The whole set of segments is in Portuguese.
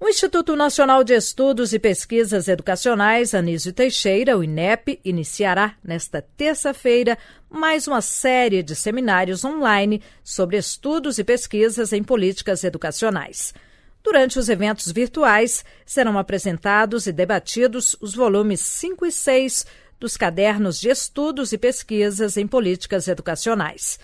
O Instituto Nacional de Estudos e Pesquisas Educacionais Anísio Teixeira, o INEP, iniciará nesta terça-feira mais uma série de seminários online sobre estudos e pesquisas em políticas educacionais. Durante os eventos virtuais, serão apresentados e debatidos os volumes 5 e 6 dos Cadernos de Estudos e Pesquisas em Políticas Educacionais.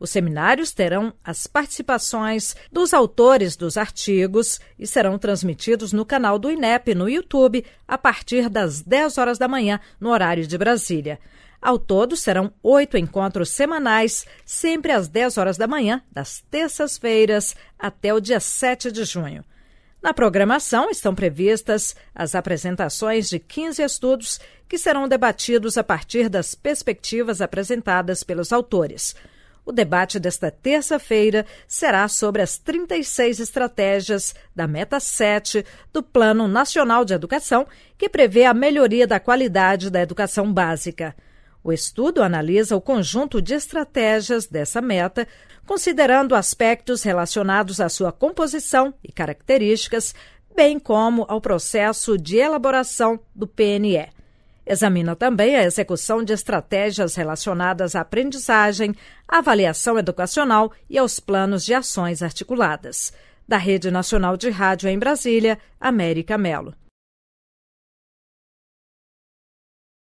Os seminários terão as participações dos autores dos artigos e serão transmitidos no canal do INEP no YouTube a partir das 10 horas da manhã, no horário de Brasília. Ao todo, serão oito encontros semanais, sempre às 10 horas da manhã, das terças-feiras até o dia 7 de junho. Na programação estão previstas as apresentações de 15 estudos que serão debatidos a partir das perspectivas apresentadas pelos autores. O debate desta terça-feira será sobre as 36 estratégias da Meta 7 do Plano Nacional de Educação, que prevê a melhoria da qualidade da educação básica. O estudo analisa o conjunto de estratégias dessa meta, considerando aspectos relacionados à sua composição e características, bem como ao processo de elaboração do PNE. Examina também a execução de estratégias relacionadas à aprendizagem, avaliação educacional e aos planos de ações articuladas. Da Rede Nacional de Rádio em Brasília, América Melo.